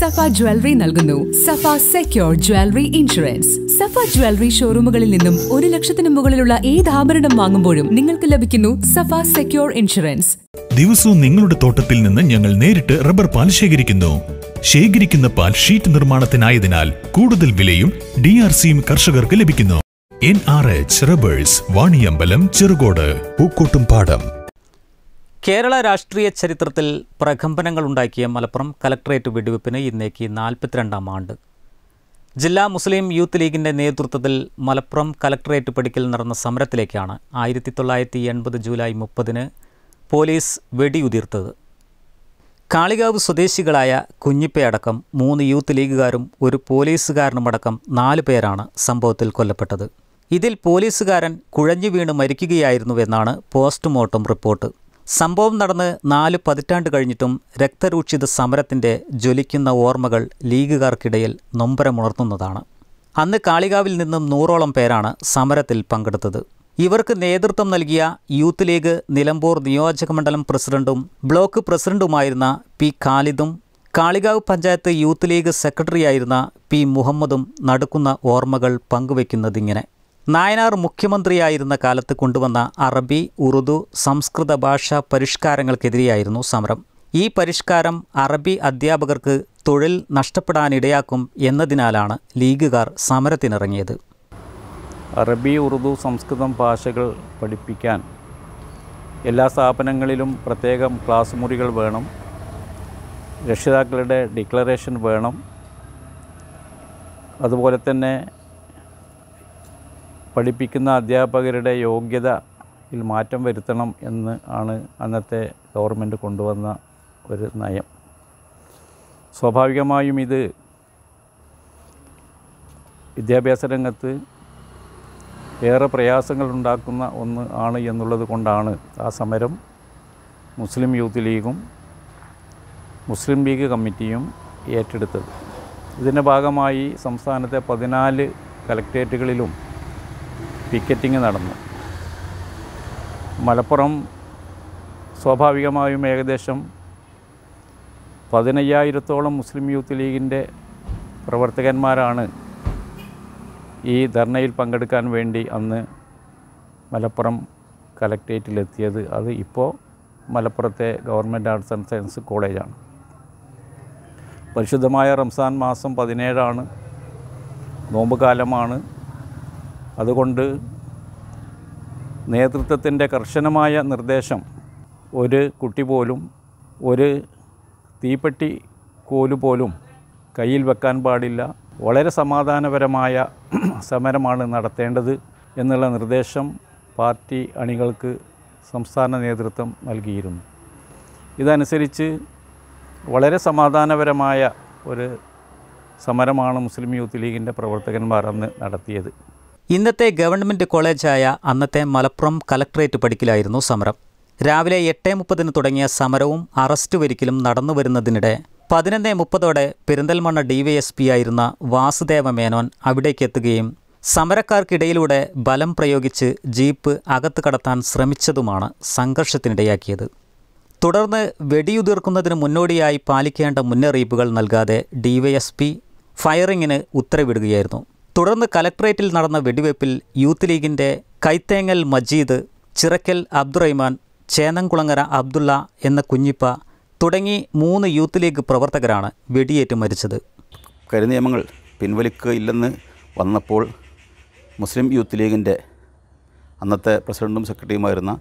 സഫ jewellery നൽകുന്നു Safa secure jewellery insurance Safa jewellery ഷോറൂമുകളിൽ നിന്നും ഒരു ലക്ഷത്തിന് മുകളിലുള്ള ഏത് ആഭരണം വാങ്ങുമ്പോഴും നിങ്ങൾക്ക് ലഭിക്കുന്നു സഫ സെക്യൂർ ഇൻഷുറൻസ് ദിവസവും നിങ്ങളുടെ തോട്ടത്തിൽ നിന്ന് ഞങ്ങൾ നേരിട്ട് റബ്ബർ പാൽ ശേഖരിക്കുന്നു ശേഖരിക്കുന്ന പാൽ ഷീറ്റ് നിർമ്മാണത്തിനായതിനാൽ കൂടുതൽ വിലയും ഡി ആർ സിയും കർഷകർക്ക് ലഭിക്കുന്നു N R H rubbers Vaniyambalam Cherukode Pookkottumpadam Kerala രാഷ്ട്രീയ ചരിത്രത്തിൽ ഉണ്ടാക്കിയ മലപ്പുറം കലക്ടറേറ്റ് വെടിവെപ്പിന് ഇന്നേക്ക് നാൽപ്പത്തിരണ്ടാം ആണ്ട് ജില്ലാ മുസ്ലിം യൂത്ത് ലീഗിൻ്റെ നേതൃത്വത്തിൽ മലപ്പുറം കലക്ടറേറ്റ് പടിക്കൽ നടന്ന സമരത്തിലേക്കാണ് ആയിരത്തി തൊള്ളായിരത്തി എൺപത് ജൂലൈ മുപ്പതിന് പോലീസ് വെടിയുതിർത്തത് കാളികാവ് സ്വദേശികളായ കുഞ്ഞിപ്പയടക്കം മൂന്ന് യൂത്ത് ലീഗുകാരും ഒരു പോലീസുകാരനുമടക്കം നാല് പേരാണ് സംഭവത്തിൽ കൊല്ലപ്പെട്ടത് ഇതിൽ പോലീസുകാരൻ കുഴഞ്ഞു വീണ് മരിക്കുകയായിരുന്നുവെന്നാണ് പോസ്റ്റ്മോർട്ടം റിപ്പോർട്ട് സംഭവം നടന്ന് നാല് പതിറ്റാണ്ട് കഴിഞ്ഞിട്ടും രക്തരൂക്ഷിത സമരത്തിൻ്റെ ജ്വലിക്കുന്ന ഓർമ്മകൾ ലീഗുകാർക്കിടയിൽ നൊമ്പരമുണർത്തുന്നതാണ് അന്ന് കാളികാവിൽ നിന്നും നൂറോളം പേരാണ് സമരത്തിൽ പങ്കെടുത്തത് ഇവർക്ക് നേതൃത്വം നൽകിയ യൂത്ത് ലീഗ് നിലമ്പൂർ നിയോജക മണ്ഡലം പ്രസിഡന്റും ബ്ലോക്ക് പ്രസിഡന്റുമായിരുന്ന പി ഖാലിദും കാളികാവ് പഞ്ചായത്ത് യൂത്ത് ലീഗ് സെക്രട്ടറിയായിരുന്ന പി മുഹമ്മദും നടക്കുന്ന ഓർമ്മകൾ പങ്കുവയ്ക്കുന്നതിങ്ങനെ നായനാർ മുഖ്യമന്ത്രിയായിരുന്ന കാലത്ത് കൊണ്ടുവന്ന അറബി ഉറുദു സംസ്കൃത ഭാഷാ പരിഷ്കാരങ്ങൾക്കെതിരെയായിരുന്നു സമരം ഈ പരിഷ്കാരം അറബി അധ്യാപകർക്ക് തൊഴിൽ നഷ്ടപ്പെടാനിടയാക്കും എന്നതിനാലാണ് ലീഗുകാർ സമരത്തിനിറങ്ങിയത് അറബി ഉറുദു സംസ്കൃതം ഭാഷകൾ പഠിപ്പിക്കാൻ എല്ലാ സ്ഥാപനങ്ങളിലും പ്രത്യേകം ക്ലാസ് മുറികൾ വേണം രക്ഷിതാക്കളുടെ ഡിക്ലറേഷൻ വേണം അതുപോലെ തന്നെ പഠിപ്പിക്കുന്ന അധ്യാപകരുടെ യോഗ്യതയിൽ മാറ്റം വരുത്തണം എന്ന് ആണ് അന്നത്തെ ഗവൺമെൻറ് കൊണ്ടുവന്ന ഒരു നയം സ്വാഭാവികമായും ഇത് വിദ്യാഭ്യാസ രംഗത്ത് ഏറെ പ്രയാസങ്ങൾ ഉണ്ടാക്കുന്ന ഒന്ന് ആണ് എന്നുള്ളത് കൊണ്ടാണ് ആ സമരം മുസ്ലിം യൂത്ത് ലീഗും മുസ്ലിം ലീഗ് കമ്മിറ്റിയും ഏറ്റെടുത്തത് ഇതിൻ്റെ ഭാഗമായി സംസ്ഥാനത്തെ പതിനാല് കലക്ട്രേറ്റുകളിലും പിക്കറ്റിംഗ് നടന്നു മലപ്പുറം സ്വാഭാവികമായും ഏകദേശം പതിനയ്യായിരത്തോളം മുസ്ലിം യൂത്ത് ലീഗിൻ്റെ പ്രവർത്തകന്മാരാണ് ഈ ധർണയിൽ പങ്കെടുക്കാൻ വേണ്ടി അന്ന് മലപ്പുറം കലക്ട്രേറ്റിലെത്തിയത് അത് ഇപ്പോൾ മലപ്പുറത്തെ ഗവൺമെൻറ് ആർട്സ് ആൻഡ് സയൻസ് കോളേജാണ് പരിശുദ്ധമായ റംസാൻ മാസം പതിനേഴാണ് നോമ്പ് കാലമാണ് അതുകൊണ്ട് നേതൃത്വത്തിൻ്റെ കർശനമായ നിർദ്ദേശം ഒരു കുട്ടി പോലും ഒരു തീപ്പെട്ടി കോലു പോലും കയ്യിൽ വെക്കാൻ പാടില്ല വളരെ സമാധാനപരമായ സമരമാണ് നടത്തേണ്ടത് എന്നുള്ള നിർദ്ദേശം പാർട്ടി അണികൾക്ക് സംസ്ഥാന നേതൃത്വം നൽകിയിരുന്നു ഇതനുസരിച്ച് വളരെ സമാധാനപരമായ ഒരു സമരമാണ് മുസ്ലിം യൂത്ത് ലീഗിൻ്റെ പ്രവർത്തകന്മാർ അന്ന് നടത്തിയത് ഇന്നത്തെ ഗവൺമെൻറ് കോളേജായ അന്നത്തെ മലപ്പുറം കലക്ട്രേറ്റ് പടിക്കിലായിരുന്നു സമരം രാവിലെ എട്ട് മുപ്പതിന് തുടങ്ങിയ സമരവും അറസ്റ്റ് വരിക്കലും നടന്നു വരുന്നതിനിടെ പതിനൊന്ന് മുപ്പതോടെ പെരിന്തൽമണ്ണ പി ആയിരുന്ന വാസുദേവ മേനോൻ അവിടേക്കെത്തുകയും സമരക്കാർക്കിടയിലൂടെ ബലം പ്രയോഗിച്ച് ജീപ്പ് അകത്ത് കടത്താൻ ശ്രമിച്ചതുമാണ് സംഘർഷത്തിനിടയാക്കിയത് തുടർന്ന് വെടിയുതിർക്കുന്നതിന് മുന്നോടിയായി പാലിക്കേണ്ട മുന്നറിയിപ്പുകൾ നൽകാതെ പി ഫയറിങ്ങിന് ഉത്തരവിടുകയായിരുന്നു തുടർന്ന് കലക്ട്രേറ്റിൽ നടന്ന വെടിവയ്പ്പിൽ യൂത്ത് ലീഗിൻ്റെ കൈത്തേങ്ങൽ മജീദ് ചിറക്കൽ അബ്ദുറഹിമാൻ ചേന്നംകുളങ്ങര അബ്ദുള്ള എന്ന കുഞ്ഞിപ്പ തുടങ്ങി മൂന്ന് യൂത്ത് ലീഗ് പ്രവർത്തകരാണ് വെടിയേറ്റ് മരിച്ചത് കരിനിയമങ്ങൾ പിൻവലിക്കുകയില്ലെന്ന് വന്നപ്പോൾ മുസ്ലിം യൂത്ത് ലീഗിൻ്റെ അന്നത്തെ പ്രസിഡൻറ്റും സെക്രട്ടറിയുമായിരുന്ന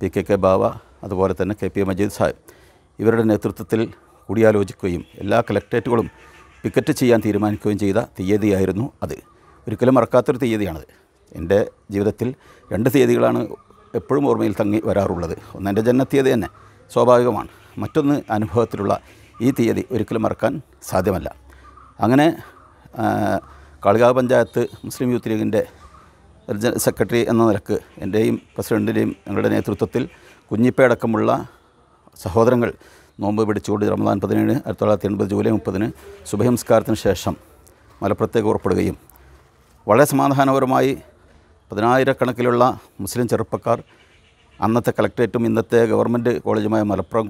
പി കെ കെ ബാവ അതുപോലെ തന്നെ K P A Majeed Sahib ഇവരുടെ നേതൃത്വത്തിൽ കൂടിയാലോചിക്കുകയും എല്ലാ കലക്ട്രേറ്റുകളും പിക്കറ്റ് ചെയ്യാൻ തീരുമാനിക്കുകയും ചെയ്ത തീയതിയായിരുന്നു അത് ഒരിക്കലും മറക്കാത്തൊരു തീയതിയാണത് എൻ്റെ ജീവിതത്തിൽ രണ്ട് തീയതികളാണ് എപ്പോഴും ഓർമ്മയിൽ തങ്ങി വരാറുള്ളത് ഒന്ന് എൻ്റെ തീയതി തന്നെ സ്വാഭാവികമാണ് മറ്റൊന്ന് അനുഭവത്തിലുള്ള ഈ തീയതി ഒരിക്കലും മറക്കാൻ സാധ്യമല്ല അങ്ങനെ കാളികാവ് പഞ്ചായത്ത് മുസ്ലിം യൂത്ത് ലീഗിൻ്റെ സെക്രട്ടറി എന്ന നിലക്ക് എൻ്റെയും പ്രസിഡൻറ്റിൻ്റെയും ഞങ്ങളുടെ നേതൃത്വത്തിൽ കുഞ്ഞിപ്പയടക്കമുള്ള സഹോദരങ്ങൾ നോമ്പ് പിടിച്ചുകൊണ്ട് റമദാൻ പതിനേഴ് ആയിരത്തി തൊള്ളായിരത്തി എൺപത് ജൂലൈ മുപ്പതിന് ശുഭഹംസ്കാരത്തിന് ശേഷം മലപ്പുറത്തേക്ക് പുറപ്പെടുകയും വളരെ സമാധാനപരമായി പതിനായിരക്കണക്കിലുള്ള മുസ്ലിം ചെറുപ്പക്കാർ അന്നത്തെ കളക്ട്രേറ്റും ഇന്നത്തെ ഗവൺമെൻറ് കോളേജുമായ മലപ്പുറം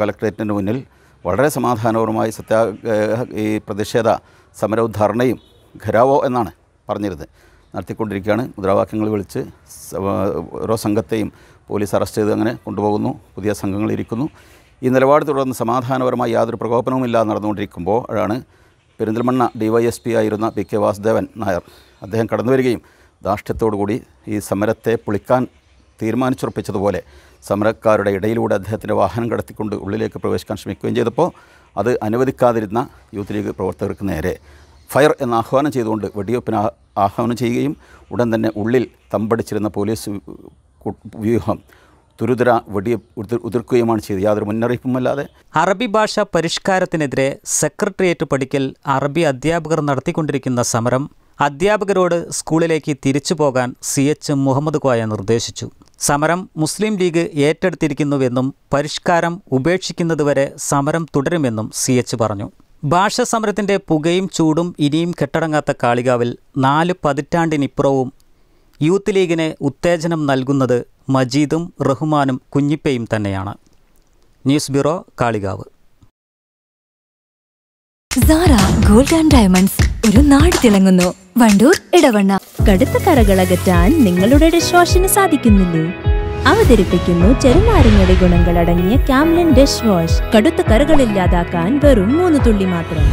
കളക്ട്രേറ്റിൻ്റെ മുന്നിൽ വളരെ സമാധാനപരമായി സത്യാഗ്രഹ ഈ പ്രതിഷേധ സമരോദ്ധാരണയും ഖരാവോ എന്നാണ് പറഞ്ഞിരുന്നത് നടത്തിക്കൊണ്ടിരിക്കുകയാണ് മുദ്രാവാക്യങ്ങൾ വിളിച്ച് ഓരോ സംഘത്തെയും പോലീസ് അറസ്റ്റ് ചെയ്ത് അങ്ങനെ കൊണ്ടുപോകുന്നു പുതിയ സംഘങ്ങളിരിക്കുന്നു ഈ നിലപാട് തുടർന്ന് സമാധാനപരമായി യാതൊരു പ്രകോപനവുമില്ലാതെ നടന്നുകൊണ്ടിരിക്കുമ്പോൾ ആണ് പെരിന്തൽമണ്ണ ഡിവൈഎസ്പി ആയിരുന്ന പി കെ വാസുദേവൻ നായർ അദ്ദേഹം കടന്നു വരികയും കൂടി ഈ സമരത്തെ പൊളിക്കാൻ തീരുമാനിച്ചുറപ്പിച്ചതുപോലെ സമരക്കാരുടെ ഇടയിലൂടെ അദ്ദേഹത്തിൻ്റെ വാഹനം കടത്തിക്കൊണ്ട് ഉള്ളിലേക്ക് പ്രവേശിക്കാൻ ശ്രമിക്കുകയും ചെയ്തപ്പോൾ അത് അനുവദിക്കാതിരുന്ന യൂത്ത് ലീഗ് പ്രവർത്തകർക്ക് നേരെ ഫയർ എന്ന ആഹ്വാനം ചെയ്തുകൊണ്ട് വെടിവെപ്പിന് ആഹ്വാനം ചെയ്യുകയും ഉടൻ തന്നെ ഉള്ളിൽ തമ്പടിച്ചിരുന്ന പോലീസ് വ്യൂഹം ദുരിതര വെടി ഉതിർക്കുകയുമാണ് ചെയ്തത് യാതൊരു മുന്നറിയിപ്പുമല്ലാതെ അറബി ഭാഷ പരിഷ്കാരത്തിനെതിരെ സെക്രട്ടേറിയറ്റ് പഠിക്കൽ അറബി അധ്യാപകർ നടത്തിക്കൊണ്ടിരിക്കുന്ന സമരം അധ്യാപകരോട് സ്കൂളിലേക്ക് തിരിച്ചു പോകാൻ സി എച്ച് മുഹമ്മദ് കോയ നിർദ്ദേശിച്ചു സമരം മുസ്ലിം ലീഗ് ഏറ്റെടുത്തിരിക്കുന്നുവെന്നും പരിഷ്കാരം ഉപേക്ഷിക്കുന്നതുവരെ സമരം തുടരുമെന്നും സി എച്ച് പറഞ്ഞു ഭാഷ സമരത്തിൻ്റെ പുകയും ചൂടും ഇനിയും കെട്ടടങ്ങാത്ത കാളികാവിൽ നാല് പതിറ്റാണ്ടിനിപ്പുറവും യൂത്ത് ലീഗിന് ഉത്തേജനം നൽകുന്നത് മജീദും റഹ്മാനും കുഞ്ഞിപ്പയും തന്നെയാണ് news bureau Kalikavu gold and diamonds ഒരു നാട് തിളങ്ങുന്നു വണ്ടൂർ ഇടവണ്ണ കടുത്ത കറകളകറ്റാൻ നിങ്ങളുടെ ഡിഷ്വാഷിന് സാധിക്കുന്നില്ലേ അവതരിപ്പിക്കുന്നു ചെറുനാരങ്ങയുടെ അടങ്ങിയ ക്യാംലിൻ ഡിഷ് വാഷ് കടുത്ത കറകളില്ലാതാക്കാൻ വെറും മൂന്ന് തുള്ളി മാത്രം